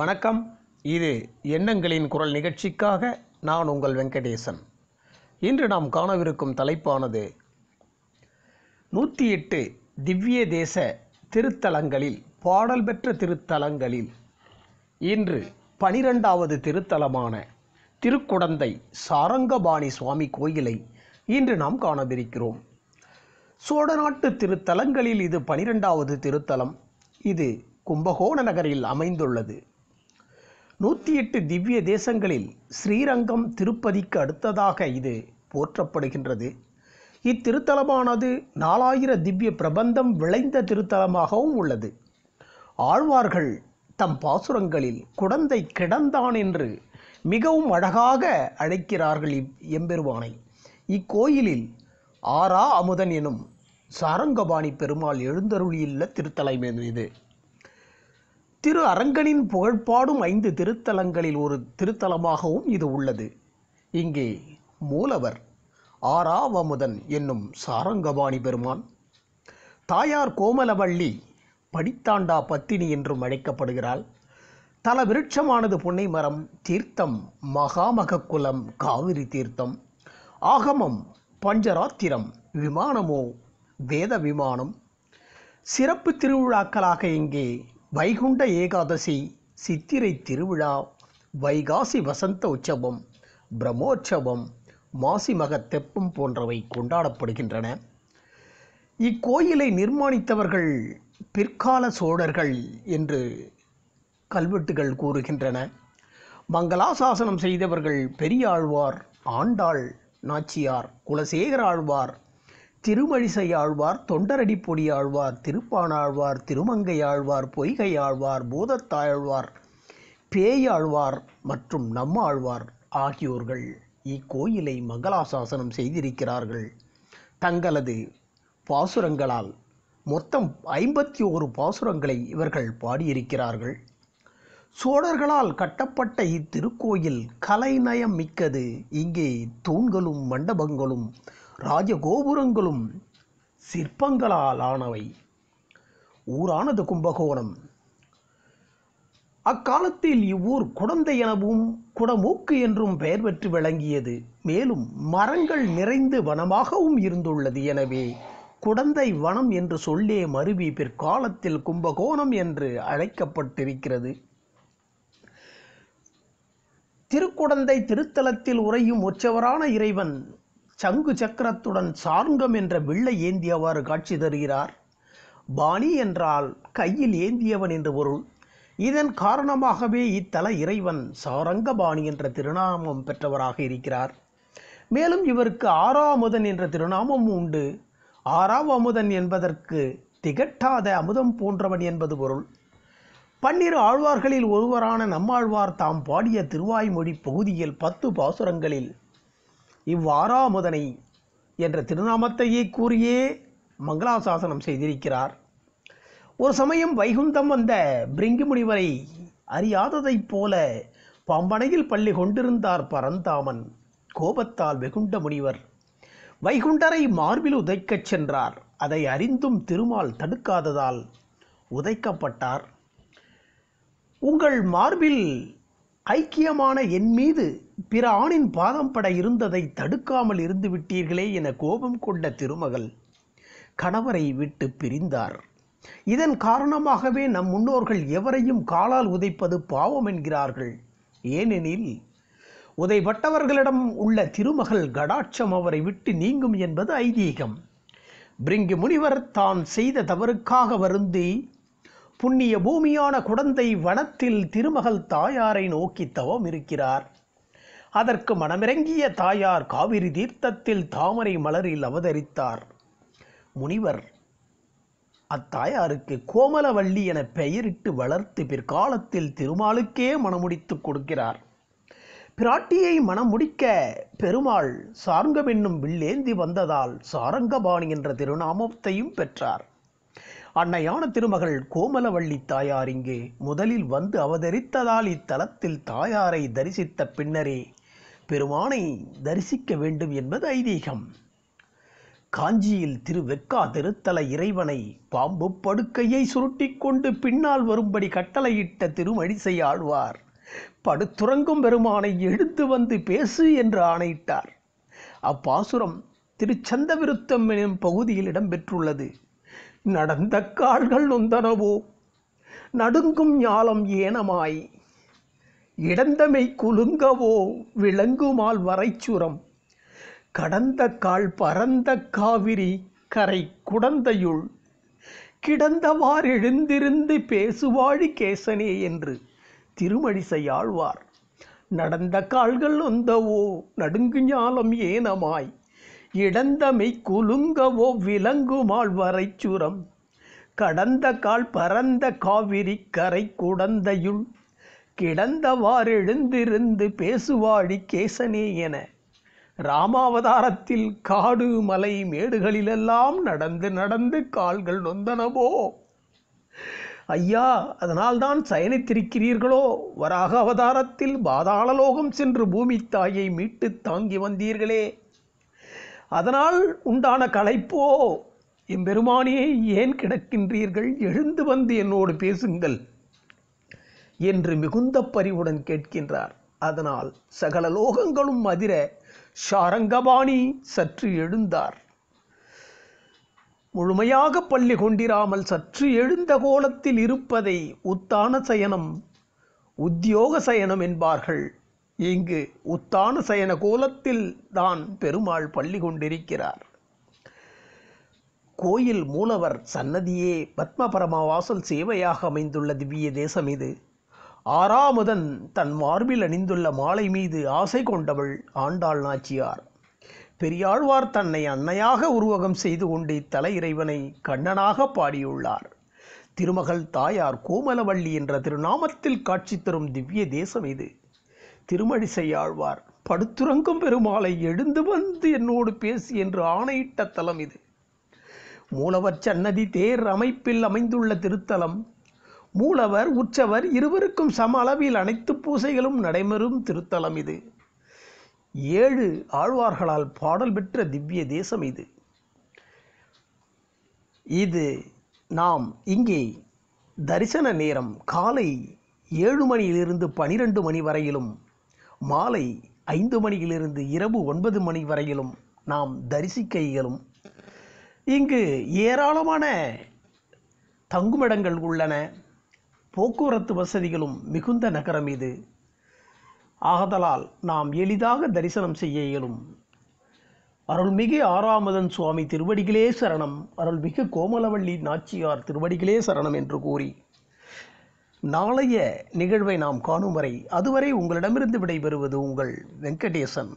வணக்கம் இது எண்ணங்களின் குரல் நிகழ்ச்சிக்காக நான் உங்கள் வெங்கடேசன் இன்று நாம் காணவிருக்கும் தலைப்பானது நூற்றி எட்டு திவ்ய தேச திருத்தலங்களில் பாடல் பெற்ற திருத்தலங்களில் இன்று பனிரெண்டாவது திருத்தலமான திருக்குடந்தை சாரங்கபாணி சுவாமி கோயிலை இன்று நாம் காணவிருக்கிறோம் சோழநாட்டு திருத்தலங்களில் இது பனிரெண்டாவது திருத்தலம் இது கும்பகோண நகரில் அமைந்துள்ளது நூற்றி எட்டு திவ்ய தேசங்களில் ஸ்ரீரங்கம் திருப்பதிக்கு அடுத்ததாக இது போற்றப்படுகின்றது இத்திருத்தலமானது நாலாயிர திவ்ய பிரபந்தம் விளைந்த திருத்தலமாகவும் உள்ளது ஆழ்வார்கள் தம் பாசுரங்களில் குடந்தை கிடந்தான் என்று மிகவும் அழகாக அழைக்கிறார்கள் எம்பெருவானை இக்கோயிலில் ஆரா அமுதன் எனும் சாரங்கபாணி பெருமாள் எழுந்தருளியுள்ள திருத்தலம் இது திரு அரங்கனின் புகழ்பாடும் ஐந்து திருத்தலங்களில் ஒரு திருத்தலமாகவும் இது உள்ளது இங்கே மூலவர் ஆறாவமுதன் என்னும் சாரங்கபாணி பெருமான் தாயார் கோமலவள்ளி படித்தாண்டா பத்தினி என்றும் அழைக்கப்படுகிறாள் தல விருட்சமானது புன்னை மரம் தீர்த்தம் மகாமக குலம் காவிரி தீர்த்தம் ஆகமம் பஞ்சராத்திரம் விமானமோ வேத விமானம் சிறப்பு திருவிழாக்களாக இங்கே வைகுண்ட ஏகாதசி சித்திரை திருவிழா வைகாசி வசந்த உற்சவம் பிரம்மோற்சவம் மாசி மக தெப்பம் போன்றவை கொண்டாடப்படுகின்றன இக்கோயிலை நிர்மாணித்தவர்கள் பிற்கால சோழர்கள் என்று கல்வெட்டுகள் கூறுகின்றன மங்களாசாசனம் செய்தவர்கள் பெரியாழ்வார் ஆண்டாள் நாச்சியார் குலசேகர ஆழ்வார் திருமழிசை ஆழ்வார் தொண்டரடி பொடி ஆழ்வார் திருப்பானாழ்வார் திருமங்கை ஆழ்வார் பொய்கை ஆழ்வார் பூதத்தாழ்வார் பேயாழ்வார் மற்றும் நம்மாழ்வார் ஆகியோர்கள் இக்கோயிலை மங்களாசாசனம் செய்திருக்கிறார்கள் தங்களது பாசுரங்களால் மொத்தம் ஐம்பத்தி ஓரு பாசுரங்களை இவர்கள் பாடியிருக்கிறார்கள் சோழர்களால் கட்டப்பட்ட இத்திருக்கோயில் கலைநயம் மிக்கது இங்கே தூண்களும் மண்டபங்களும் ராஜகோபுரங்களும் சிற்பங்களால் ஆனவை ஊரானது கும்பகோணம் அக்காலத்தில் இவ்வூர் குடந்தை எனவும் குடமூக்கு என்றும் பெயர் பெற்று விளங்கியது மேலும் மரங்கள் நிறைந்து வனமாகவும் இருந்துள்ளது எனவே குடந்தை வனம் என்று சொல்லே மருவி பிற்காலத்தில் கும்பகோணம் என்று அழைக்கப்பட்டிருக்கிறது திருக்குடந்தை திருத்தலத்தில் உறையும் உற்சவரான இறைவன் சங்கு சக்கரத்துடன் சார்ங்கம் என்ற வில்லை ஏந்தியவாறு காட்சி தருகிறார் பாணி என்றால் கையில் ஏந்தியவன் என்று பொருள் இதன் காரணமாகவே இத்தல இறைவன் சாரங்க பாணி என்ற திருநாமம் பெற்றவராக இருக்கிறார் மேலும் இவருக்கு ஆறாமுதன் என்ற திருநாமம் உண்டு ஆறாம் அமுதன் என்பதற்கு திகட்டாத அமுதம் போன்றவன் என்பது பொருள் பன்னிரு ஆழ்வார்களில் ஒருவரான நம்மாழ்வார் தாம் பாடிய திருவாய்மொழி பகுதியில் பத்து பாசுரங்களில் இவ்வாராமுதனை என்ற திருநாமத்தையே கூறியே மங்களாசாசனம் செய்திருக்கிறார் ஒரு சமயம் வைகுந்தம் வந்த பிரிங்கி முனிவரை அறியாததைப் போல பாம்பனையில் பள்ளி கொண்டிருந்தார் பரந்தாமன் கோபத்தால் வெகுண்ட முனிவர் வைகுண்டரை மார்பில் உதைக்கச் சென்றார் அதை அறிந்தும் திருமால் தடுக்காததால் உதைக்கப்பட்டார் உங்கள் மார்பில் ஐக்கியமான என் மீது பிற ஆணின் பாதம் பட இருந்ததை தடுக்காமல் இருந்து விட்டீர்களே என கோபம் கொண்ட திருமகள் கணவரை விட்டு பிரிந்தார் இதன் காரணமாகவே நம் முன்னோர்கள் எவரையும் காலால் உதைப்பது பாவம் என்கிறார்கள் ஏனெனில் உதைப்பட்டவர்களிடம் உள்ள திருமகள் கடாட்சம் அவரை விட்டு நீங்கும் என்பது ஐதீகம் பிரிங்கு முனிவர் தான் செய்த தவறுக்காக வருந்தி புண்ணிய பூமியான குடந்தை வனத்தில் திருமகள் தாயாரை நோக்கி தவம் இருக்கிறார் அதற்கு மனமிறங்கிய தாயார் காவிரி தீர்த்தத்தில் தாமரை மலரில் அவதரித்தார் முனிவர் அத்தாயாருக்கு கோமலவள்ளி என பெயரிட்டு வளர்த்து பிற்காலத்தில் திருமாலுக்கே மனமுடித்து கொடுக்கிறார் பிராட்டியை மனம் முடிக்க பெருமாள் சார்ங்கமென்னும் வில்லேந்தி வந்ததால் சாரங்கபாணி என்ற திருநாமத்தையும் பெற்றார் அன்னையான திருமகள் கோமலவள்ளி தாயார் இங்கே முதலில் வந்து அவதரித்ததால் இத்தலத்தில் தாயாரை தரிசித்த பின்னரே பெருமானை தரிசிக்க வேண்டும் என்பது ஐதீகம் காஞ்சியில் திரு வெக்கா திருத்தல இறைவனை பாம்பு படுக்கையை கொண்டு பின்னால் வரும்படி கட்டளையிட்ட திருமழிசை ஆழ்வார் படுத்துறங்கும் பெருமானை எழுந்து வந்து பேசு என்று ஆணையிட்டார் அப்பாசுரம் திருச்சந்தவிருத்தம் எனும் பகுதியில் இடம்பெற்றுள்ளது நடந்த கால்கள் நொந்தனவோ நடுங்கும் ஞாலம் ஏனமாய் இடந்தமை குலுங்கவோ விளங்குமால் வரைச்சுரம் கடந்த கால் பரந்த காவிரி கரை குடந்தையுள் கிடந்தவார் எழுந்திருந்து பேசுவாழி கேசனே என்று திருமணி செய்யாழ்வார் நடந்த கால்கள் நொந்தவோ நடுங்கு ஞாலம் ஏனமாய் இடந்தமை குலுங்கவோ விலங்குமாள் சுரம் கடந்த கால் பரந்த காவிரி கரை குடந்தையுள் கிடந்தவாறெழுந்திருந்து பேசுவாடி கேசனே என ராமாவதாரத்தில் காடு மலை மேடுகளிலெல்லாம் நடந்து நடந்து கால்கள் நொந்தனவோ ஐயா அதனால்தான் சயனித்திருக்கிறீர்களோ வராக அவதாரத்தில் பாதாளலோகம் சென்று பூமி தாயை மீட்டு தாங்கி வந்தீர்களே அதனால் உண்டான களைப்போ எம்பெருமானே ஏன் கிடக்கின்றீர்கள் எழுந்து வந்து என்னோடு பேசுங்கள் என்று மிகுந்த பரிவுடன் கேட்கின்றார் அதனால் சகல லோகங்களும் அதிர ஷாரங்கபாணி சற்று எழுந்தார் முழுமையாக பள்ளி கொண்டிராமல் சற்று எழுந்த கோலத்தில் இருப்பதை உத்தான சயனம் உத்தியோக சயனம் என்பார்கள் இங்கு உத்தான சயன கோலத்தில் தான் பெருமாள் பள்ளி கொண்டிருக்கிறார் கோயில் மூலவர் சன்னதியே பத்மபரம வாசல் சேவையாக அமைந்துள்ள திவ்ய தேசம் இது ஆறாமுதன் தன் மார்பில் அணிந்துள்ள மாலை மீது ஆசை கொண்டவள் ஆண்டாள் நாச்சியார் பெரியாழ்வார் தன்னை அன்னையாக உருவகம் செய்து கொண்டு இத்தலை இறைவனை கண்ணனாக பாடியுள்ளார் திருமகள் தாயார் கோமலவள்ளி என்ற திருநாமத்தில் காட்சி தரும் திவ்ய தேசம் இது செய்யாழ்வார் படுத்துறங்கும் பெருமாளை எழுந்து வந்து என்னோடு பேசி என்று ஆணையிட்ட தலம் இது மூலவர் சன்னதி தேர் அமைப்பில் அமைந்துள்ள திருத்தலம் மூலவர் உற்சவர் இருவருக்கும் சம அளவில் அனைத்து பூசைகளும் நடைபெறும் திருத்தலம் இது ஏழு ஆழ்வார்களால் பாடல் பெற்ற திவ்ய தேசம் இது இது நாம் இங்கே தரிசன நேரம் காலை ஏழு மணியிலிருந்து பனிரெண்டு மணி வரையிலும் மாலை ஐந்து மணியிலிருந்து இரவு ஒன்பது மணி வரையிலும் நாம் தரிசிக்க இயலும் இங்கு ஏராளமான தங்குமிடங்கள் உள்ளன போக்குவரத்து வசதிகளும் மிகுந்த நகரம் இது ஆகதலால் நாம் எளிதாக தரிசனம் செய்ய இயலும் அருள்மிகு ஆறாமதன் சுவாமி திருவடிகளே சரணம் அருள்மிகு கோமலவள்ளி நாச்சியார் திருவடிகளே சரணம் என்று கூறி நாளைய நிகழ்வை நாம் காணும் வரை அதுவரை உங்களிடமிருந்து விடைபெறுவது உங்கள் வெங்கடேசன்